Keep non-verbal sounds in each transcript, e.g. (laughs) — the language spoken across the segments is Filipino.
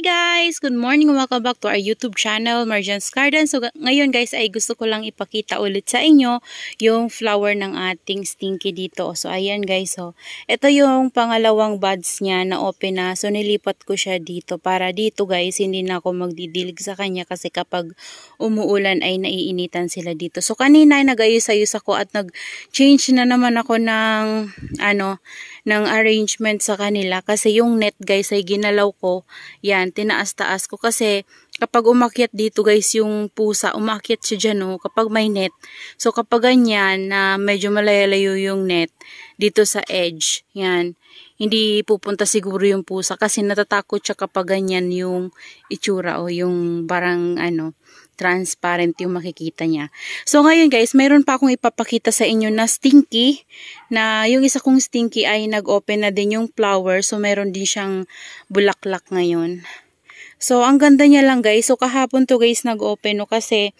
Hi guys! Good morning! Welcome back to our YouTube channel, Marjan's Garden. So ngayon guys ay gusto ko lang ipakita ulit sa inyo yung flower ng ating stinky dito. So ayan guys, so oh. ito yung pangalawang buds niya na open na. So nilipat ko siya dito para dito guys, hindi na ako magdidilig sa kanya kasi kapag umuulan ay naiinitan sila dito. So kanina nag-ayos-ayos ako at nag-change na naman ako ng ano, ng arrangement sa kanila kasi yung net guys ay ginalaw ko. Yan, tinaas-taas ko kasi kapag umakyat dito guys yung pusa, umakyat siya dyan oh, kapag may net. So kapag ganyan na medyo malayo yung net dito sa edge, yan, hindi pupunta siguro yung pusa kasi natatakot siya kapag ganyan yung itsura o oh, yung barang ano, transparent yung makikita niya. So ngayon guys, mayroon pa akong ipapakita sa inyo na stinky na yung isa kong stinky ay nag-open na din yung flower. So meron din siyang bulaklak ngayon. So ang ganda niya lang guys. So kahapon to guys nag-open no kasi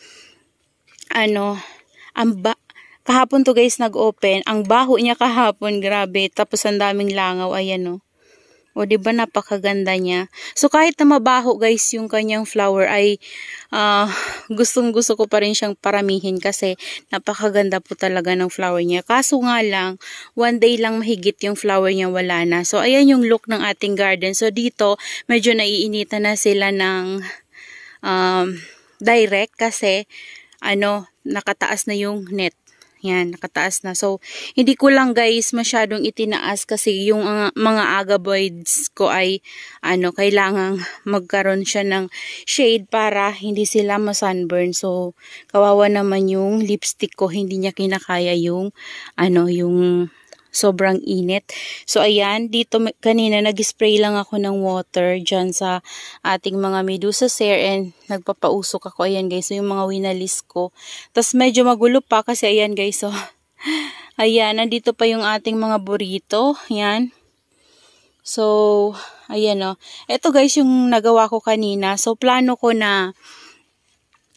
ano, ang ba kahapon to guys nag-open. Ang baho niya kahapon, grabe. Tapos ang daming langaw, ayan no. O, di ba napakaganda niya? So, kahit na mabaho guys yung kanyang flower ay uh, gustong gusto ko pa rin siyang paramihin kasi napakaganda po talaga ng flower niya. Kaso nga lang, one day lang mahigit yung flower niya wala na. So, ayan yung look ng ating garden. So, dito, medyo naiinitan na sila ng um, direct kasi ano, nakataas na yung net. Yan, nakataas na. So, hindi ko lang guys masyadong itinaas kasi yung uh, mga agaboids ko ay ano, kailangang magkaroon siya ng shade para hindi sila ma-sunburn. So, kawawa naman yung lipstick ko, hindi niya kinakaya yung ano, yung sobrang init. So ayan, dito kanina nag-spray lang ako ng water dyan sa ating mga medusa hair and nagpapausok ako. Ayan guys, so yung mga winalis ko. Tapos medyo magulo pa kasi ayan guys, so (laughs) ayan, nandito pa yung ating mga burrito. Ayan. So, ayan o. Oh. Ito guys, yung nagawa ko kanina. So, plano ko na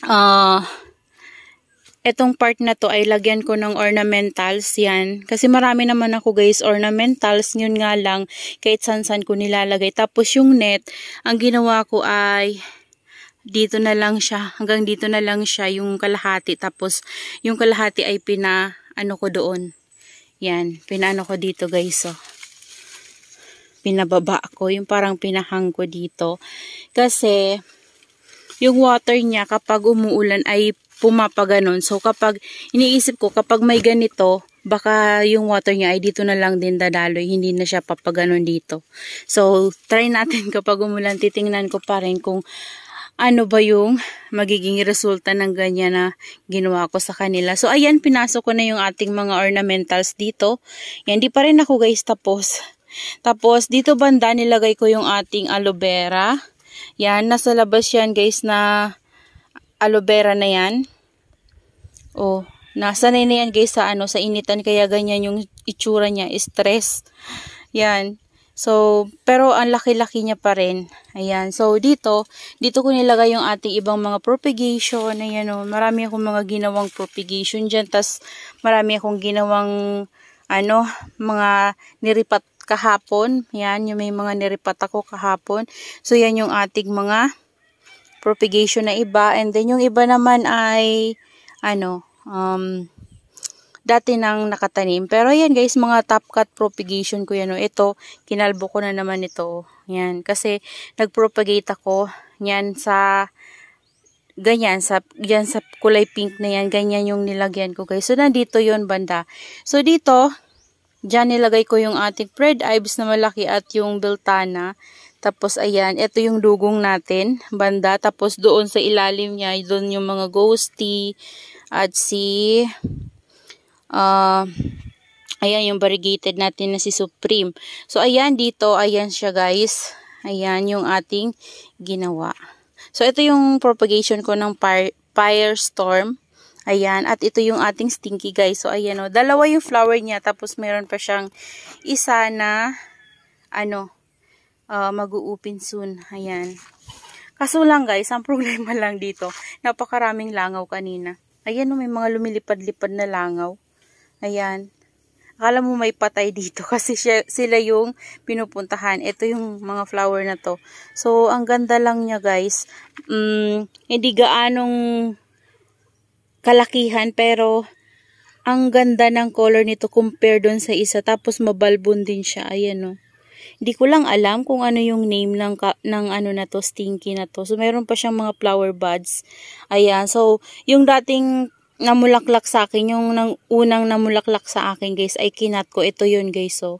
ah, uh, Etong part na to ay lagyan ko ng ornamentals yan. Kasi marami naman ako guys ornamentals. Ngayon nga lang kahit san-san ko nilalagay. Tapos yung net, ang ginawa ko ay dito na lang siya. Hanggang dito na lang siya yung kalahati. Tapos yung kalahati ay pina ano ko doon. Yan. Pinaano ko dito guys. Oh. Pinababa ko. Yung parang pinahang ko dito. Kasi yung water niya kapag umuulan ay pumapaganon. So kapag iniisip ko kapag may ganito, baka yung water niya ay dito na lang din dadaloy, hindi na siya papaganon dito. So try natin (laughs) kapag umulan, titingnan ko pa rin kung ano ba yung magiging resulta ng ganyan na ginawa ko sa kanila. So ayan, pinasok ko na yung ating mga ornamentals dito. Yan, di pa rin ako guys tapos. Tapos dito banda nilagay ko yung ating aloe vera. Yan, nasa labas yan guys na aloe vera na yan. Oh, nasanay na yan guys sa ano, sa initan kaya ganyan yung itsura niya, stress. Yan. So, pero ang laki-laki niya pa rin. Ayan. So, dito, dito ko nilagay yung ating ibang mga propagation. Ayan o, oh, marami akong mga ginawang propagation dyan. Tapos, marami akong ginawang, ano, mga niripat kahapon. Ayan, yung may mga niripat ako kahapon. So, yan yung ating mga propagation na iba. And then, yung iba naman ay ano, um, dati nang nakatanim. Pero ayan guys, mga top cut propagation ko yan. O. Oh. Ito, kinalbo ko na naman ito. Oh. Yan, kasi nagpropagate ako yan sa ganyan sa yan sa kulay pink na yan ganyan yung nilagyan ko guys so nandito yon banda so dito Diyan nilagay ko yung ating Fred ibis na malaki at yung biltana Tapos ayan, ito yung dugong natin, banda. Tapos doon sa ilalim niya, doon yung mga ghosty, at si uh, ayan yung variegated natin na si Supreme. So ayan dito, ayan siya guys. Ayan yung ating ginawa. So ito yung propagation ko ng firestorm. Ayan, at ito yung ating stinky guys. So ayan o, oh, dalawa yung flower niya tapos meron pa siyang isa na ano, uh, mag-uupin soon. Ayan. Kaso lang guys, ang (laughs) problema lang dito, napakaraming langaw kanina. Ayan o, may mga lumilipad-lipad na langaw. Ayan. Akala mo may patay dito (laughs) kasi siya, sila yung pinupuntahan. Ito yung mga flower na to. So, ang ganda lang niya guys. Um, hindi gaanong kalakihan pero ang ganda ng color nito compare doon sa isa. Tapos mabalbon din siya. Ayan o. Hindi ko lang alam kung ano yung name ng, ng ano na to, stinky na to. So, meron pa siyang mga flower buds. Ayan. So, yung dating namulaklak sa akin, yung nang, unang namulaklak sa akin, guys, ay kinat ko. Ito yun, guys. So, oh.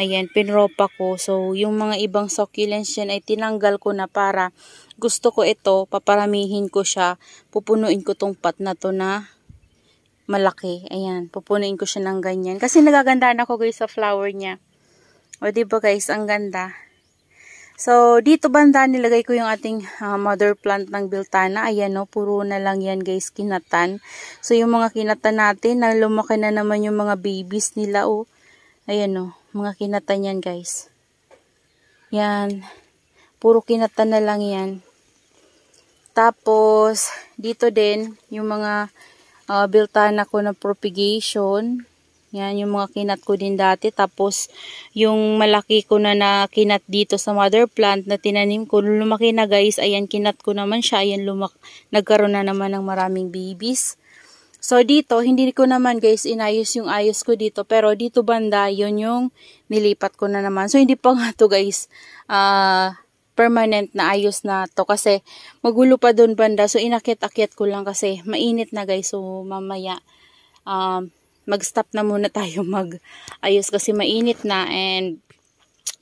ayan, pinropa ko. So, yung mga ibang succulents yan ay tinanggal ko na para gusto ko ito, paparamihin ko siya, pupunuin ko tong pot na to na malaki. Ayan, pupunuin ko siya ng ganyan. Kasi nagagandaan ako guys sa flower niya. O, ba diba guys, ang ganda. So, dito banda nilagay ko yung ating uh, mother plant ng biltana. Ayan no, puro na lang yan guys, kinatan. So, yung mga kinatan natin, na lumaki na naman yung mga babies nila o. Oh. Ayan no, mga kinatan yan guys. Yan. Puro kinatan na lang yan. Tapos, dito din, yung mga uh, biltana ko na propagation. Yan yung mga kinat ko din dati. Tapos yung malaki ko na na kinat dito sa mother plant na tinanim ko. Lumaki na guys. Ayan kinat ko naman siya. Ayan lumak nagkaroon na naman ng maraming babies. So dito hindi ko naman guys inayos yung ayos ko dito. Pero dito banda yun yung nilipat ko na naman. So hindi pa nga to guys. Ah... Uh, permanent na ayos na to kasi magulo pa doon banda so inakit-akit ko lang kasi mainit na guys so mamaya um, mag-stop na muna tayo (laughs) mag-ayos kasi mainit na and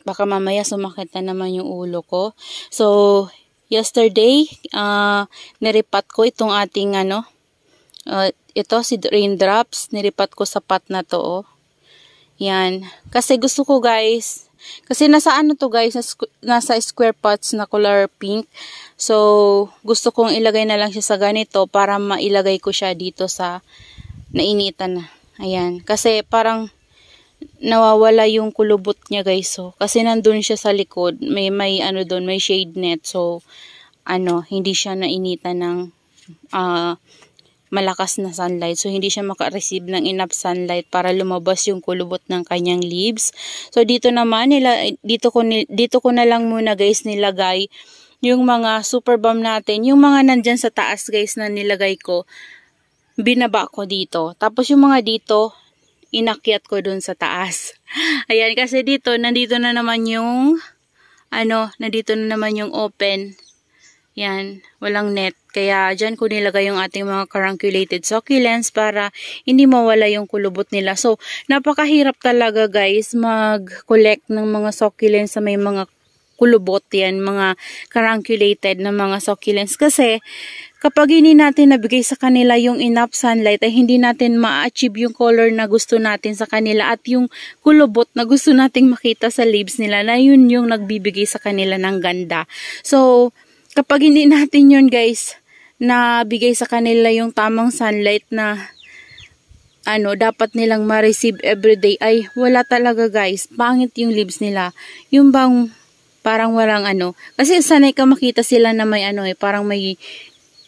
baka mamaya sumakit na naman yung ulo ko. So, yesterday, uh, niripat ko itong ating ano, uh, ito si raindrops, niripat ko sa pot na to, oh. Yan. Kasi gusto ko guys, kasi nasa ano to guys, nasa square pots na color pink. So, gusto kong ilagay na lang siya sa ganito para mailagay ko siya dito sa nainitan na. Ayan. Kasi parang nawawala yung kulubot niya guys. So, oh. kasi nandun siya sa likod. May, may ano doon, may shade net. So, ano, hindi siya nainitan ng uh, malakas na sunlight. So, hindi siya makareceive ng enough sunlight para lumabas yung kulubot ng kanyang leaves. So, dito naman, nila, dito, ko, dito ko na lang muna guys nilagay yung mga super bomb natin. Yung mga nandyan sa taas guys na nilagay ko binaba ko dito. Tapos yung mga dito, inakyat ko dun sa taas. (laughs) Ayan, kasi dito, nandito na naman yung, ano, nandito na naman yung open. Yan, walang net. Kaya dyan ko nilagay yung ating mga carunculated succulents para hindi mawala yung kulubot nila. So, napakahirap talaga guys mag-collect ng mga succulents sa may mga kulubot yan, mga carunculated na mga succulents. Kasi, Kapag hindi natin nabigay sa kanila yung enough sunlight ay hindi natin ma-achieve yung color na gusto natin sa kanila at yung kulubot na gusto nating makita sa leaves nila na yun yung nagbibigay sa kanila ng ganda. So, kapag hindi natin yun guys, nabigay sa kanila yung tamang sunlight na ano, dapat nilang ma-receive everyday ay wala talaga guys. Pangit yung leaves nila. Yung bang parang walang ano. Kasi sanay ka makita sila na may ano eh, parang may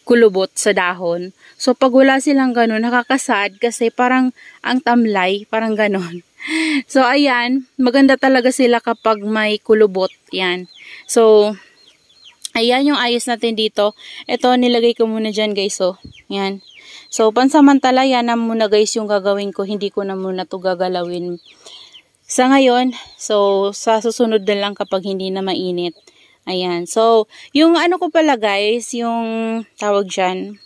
kulubot sa dahon. So pag wala silang ganun, nakakasad kasi parang ang tamlay, parang ganun. (laughs) So ayan, maganda talaga sila kapag may kulubot. Yan. So, ayan yung ayos natin dito. Ito, nilagay ko muna dyan guys. So, oh. yan. So, pansamantala yan na muna guys yung gagawin ko. Hindi ko na muna to gagalawin sa ngayon. So, sa susunod na lang kapag hindi na mainit. Ayan. So, yung ano ko pala guys, yung tawag dyan,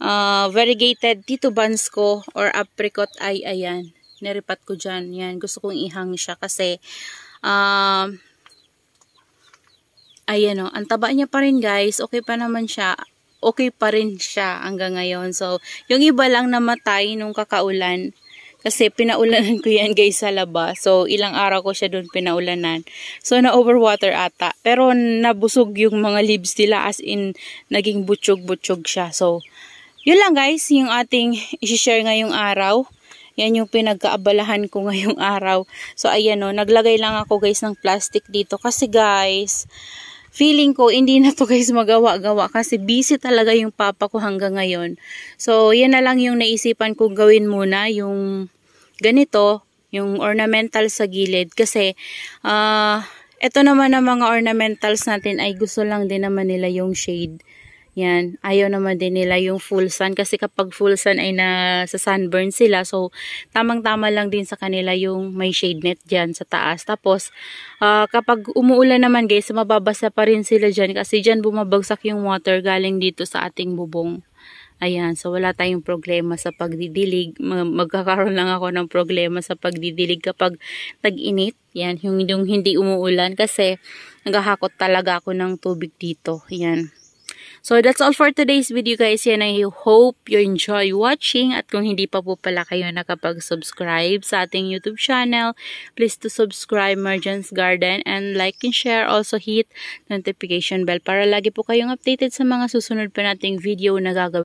uh, variegated tito buns ko or apricot ay ayan. Neripat ko dyan. Yan. Gusto kong ihang siya kasi um, uh, ayan o. Oh, ang taba niya pa rin guys. Okay pa naman siya. Okay pa rin siya hanggang ngayon. So, yung iba lang namatay nung kakaulan kasi pinaulanan ko yan guys sa laba. So ilang araw ko siya doon pinaulanan. So na overwater ata. Pero nabusog yung mga leaves nila as in naging butsyog-butsyog siya. So yun lang guys yung ating isi-share ngayong araw. Yan yung pinagkaabalahan ko ngayong araw. So, ayan o. Oh, naglagay lang ako guys ng plastic dito. Kasi guys, feeling ko hindi na to guys magawa-gawa. Kasi busy talaga yung papa ko hanggang ngayon. So, yan na lang yung naisipan kong gawin muna. Yung ganito, yung ornamental sa gilid. Kasi, ah, uh, ito naman ang mga ornamentals natin ay gusto lang din naman nila yung shade. Yan, ayaw naman din nila yung full sun kasi kapag full sun ay na sa sunburn sila. So, tamang-tama lang din sa kanila yung may shade net dyan sa taas. Tapos, uh, kapag umuulan naman guys, mababasa pa rin sila dyan kasi dyan bumabagsak yung water galing dito sa ating bubong. Ayan, so wala tayong problema sa pagdidilig. Magkakaroon lang ako ng problema sa pagdidilig kapag tag-init. Yan, yung, yung hindi umuulan kasi naghahakot talaga ako ng tubig dito. Yan. So that's all for today's video guys. Yan, I hope you enjoy watching at kung hindi pa po pala kayo nakapag-subscribe sa ating YouTube channel, please to subscribe Merchants Garden and like and share. Also hit notification bell para lagi po kayong updated sa mga susunod pa nating video na gagawin.